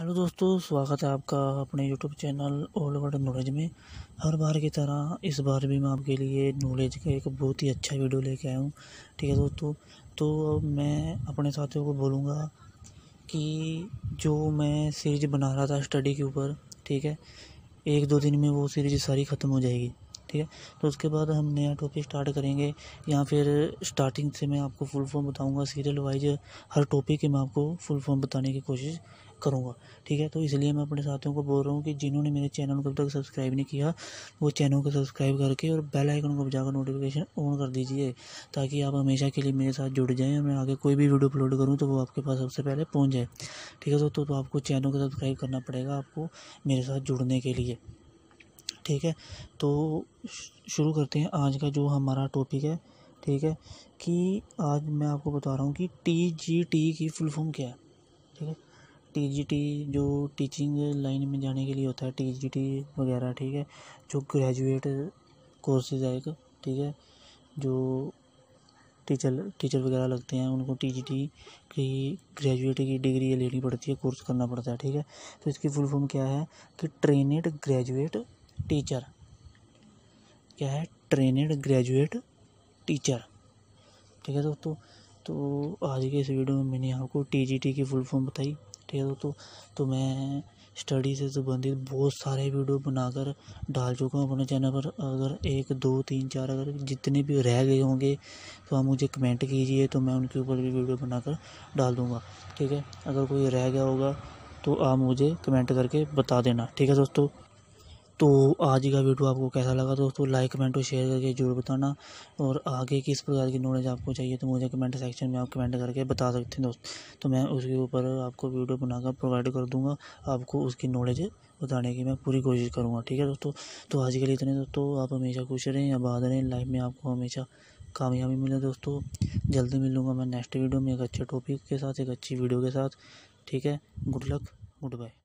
hello दोस्तों स्वागत है आपका अपने YouTube channel all world knowledge में हर बार की तरह इस बार भी मैं आपके लिए नॉलेज का एक बहुत ही अच्छा वीडियो लेके आया हूँ ठीक है दोस्तों तो अब मैं अपने साथियों को बोलूँगा कि जो मैं सीरीज बना रहा था स्टडी के ऊपर ठीक है एक दो दिन में वो सीरीज सारी ख़त्म हो जाएगी ठीक है तो उसके बाद हम नया टॉपिक स्टार्ट करेंगे या फिर स्टार्टिंग से मैं आपको फुल फॉर्म बताऊँगा सीरियल वाइज हर टॉपिक के मैं आपको फुल फॉर्म बताने की कोशिश करूँगा ठीक है तो इसलिए मैं अपने साथियों को बोल रहा हूँ कि जिन्होंने मेरे चैनल को अब तक सब्सक्राइब नहीं किया वो चैनल को सब्सक्राइब करके और बेल आइकन को बजाकर नोटिफिकेशन ऑन कर दीजिए ताकि आप हमेशा के लिए मेरे साथ जुड़ जाएँ और मैं आगे कोई भी वीडियो अपलोड करूँ तो वो आपके पास सबसे पहले पहुँच जाए ठीक है दोस्तों तो, तो आपको चैनल को सब्सक्राइब करना पड़ेगा आपको मेरे साथ जुड़ने के लिए ठीक है तो शुरू करते हैं आज का जो हमारा टॉपिक है ठीक है कि आज मैं आपको बता रहा हूँ कि टी जी टी की फुल फॉर्म क्या है ठीक है टी जी टी जो टीचिंग लाइन में जाने के लिए होता है टी जी टी वगैरह ठीक है जो ग्रेजुएट कोर्सेज है एक ठीक है जो टीचर टीचर वगैरह लगते हैं उनको टी जी टी की ग्रेजुएट की डिग्री लेनी पड़ती है कोर्स करना पड़ता है ठीक है तो इसकी फुल फॉर्म क्या है कि ट्रेनेड ग्रेजुएट टीचर क्या है ट्रेनेड ग्रेजुएट टीचर ठीक है दोस्तों तो आज के इस वीडियो में मैंने आपको टीजीटी की फुल फॉर्म बताई ठीक है दोस्तों तो मैं स्टडी से संबंधित बहुत सारे वीडियो बनाकर डाल चुका हूँ अपने चैनल पर अगर एक दो तीन चार अगर जितने भी रह गए होंगे तो आप मुझे कमेंट कीजिए तो मैं उनके ऊपर भी वीडियो बनाकर डाल दूँगा ठीक है अगर कोई रह गया होगा तो आप मुझे कमेंट करके बता देना ठीक है दोस्तों तो आज का वीडियो आपको कैसा लगा दोस्तों लाइक कमेंट और शेयर करके जरूर बताना और आगे किस प्रकार की नॉलेज आपको चाहिए तो मुझे कमेंट सेक्शन में आप कमेंट करके बता सकते हैं दोस्त तो मैं उसके ऊपर आपको वीडियो बनाकर प्रोवाइड कर दूंगा आपको उसकी नॉलेज बताने की मैं पूरी कोशिश करूँगा ठीक है दोस्तों तो आज के लिए इतने दोस्तों आप हमेशा खुश रहें आबाद रहें लाइफ में आपको हमेशा कामयाबी मिले दोस्तों जल्दी मिलूँगा मैं नेक्स्ट वीडियो में एक अच्छे टॉपिक के साथ एक अच्छी वीडियो के साथ ठीक है गुड लक गुड बाय